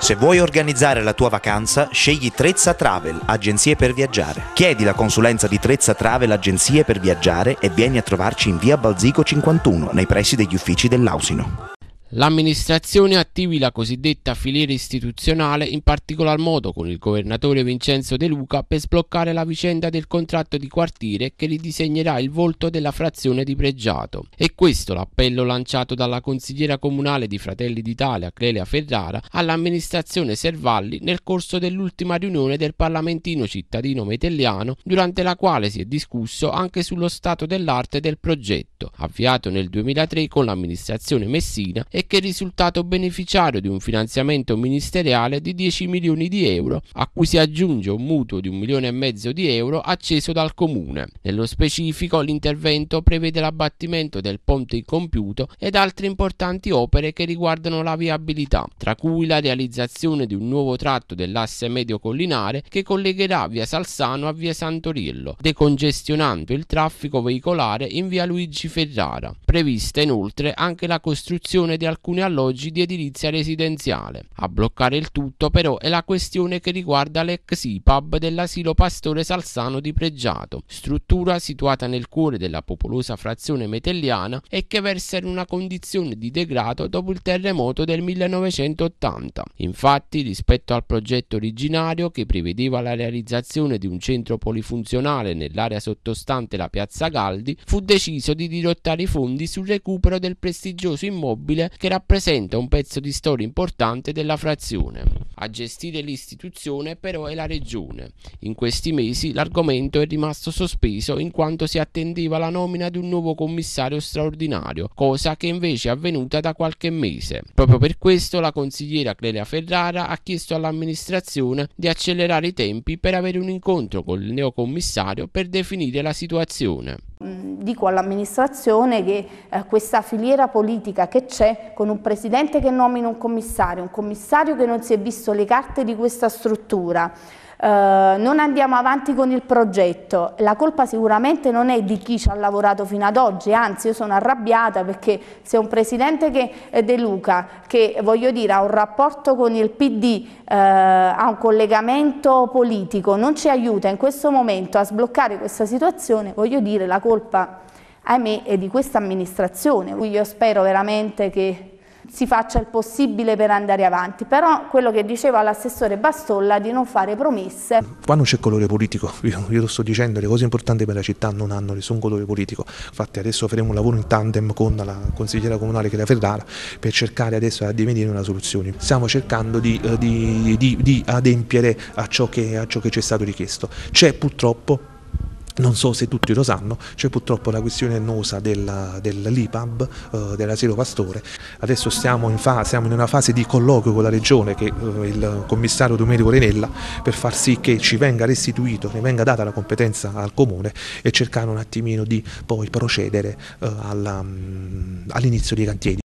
Se vuoi organizzare la tua vacanza, scegli Trezza Travel, agenzie per viaggiare. Chiedi la consulenza di Trezza Travel, agenzie per viaggiare e vieni a trovarci in via Balzico 51, nei pressi degli uffici dell'Ausino. L'amministrazione attivi la cosiddetta filiera istituzionale, in particolar modo con il governatore Vincenzo De Luca, per sbloccare la vicenda del contratto di quartiere che ridisegnerà il volto della frazione di Pregiato. E questo l'appello lanciato dalla consigliera comunale di Fratelli d'Italia, Clelia Ferrara, all'amministrazione Servalli nel corso dell'ultima riunione del Parlamentino cittadino metelliano, durante la quale si è discusso anche sullo stato dell'arte del progetto, avviato nel 2003 con l'amministrazione Messina e e che è risultato beneficiario di un finanziamento ministeriale di 10 milioni di euro, a cui si aggiunge un mutuo di un milione e mezzo di euro acceso dal comune. Nello specifico l'intervento prevede l'abbattimento del ponte incompiuto ed altre importanti opere che riguardano la viabilità, tra cui la realizzazione di un nuovo tratto dell'asse medio collinare che collegherà via Salsano a via Santoriello, decongestionando il traffico veicolare in via Luigi Ferrara. Prevista inoltre anche la costruzione di alcuni alloggi di edilizia residenziale. A bloccare il tutto però è la questione che riguarda l'ex IPAB dell'asilo Pastore Salsano di Pregiato, struttura situata nel cuore della popolosa frazione metelliana e che versa in una condizione di degrado dopo il terremoto del 1980. Infatti, rispetto al progetto originario che prevedeva la realizzazione di un centro polifunzionale nell'area sottostante la piazza Galdi, fu deciso di dirottare i fondi sul recupero del prestigioso immobile che rappresenta un pezzo di storia importante della frazione. A gestire l'istituzione però è la regione. In questi mesi l'argomento è rimasto sospeso in quanto si attendeva la nomina di un nuovo commissario straordinario, cosa che invece è avvenuta da qualche mese. Proprio per questo la consigliera Clelia Ferrara ha chiesto all'amministrazione di accelerare i tempi per avere un incontro con il neocommissario per definire la situazione. Mm, dico all'amministrazione che eh, questa filiera politica che c'è con un presidente che nomina un commissario, un commissario che non si è visto le carte di questa struttura, eh, non andiamo avanti con il progetto, la colpa sicuramente non è di chi ci ha lavorato fino ad oggi, anzi io sono arrabbiata perché se un presidente che eh, De Luca, che voglio dire ha un rapporto con il PD, eh, ha un collegamento politico, non ci aiuta in questo momento a sbloccare questa situazione, voglio dire la colpa ahimè è di questa amministrazione, quindi io spero veramente che si faccia il possibile per andare avanti, però quello che diceva l'assessore Bastolla di non fare promesse. Qua non c'è colore politico, io, lo sto dicendo, le cose importanti per la città non hanno nessun colore politico, infatti adesso faremo un lavoro in tandem con la consigliera comunale che Ferrara per cercare adesso di venire una soluzione, stiamo cercando di, eh, di, di, di adempiere a ciò che ci è stato richiesto, c'è purtroppo non so se tutti lo sanno, c'è purtroppo la questione annosa della, dell'IPAB, eh, dell'asilo pastore. Adesso siamo in, fa- siamo in, una fase di colloquio con la regione, che, eh, il commissario Domenico Renella, per far sì che ci venga restituito, ne venga data la competenza al comune e cercare un attimino di poi procedere eh, alla, mm, all'inizio dei cantieri.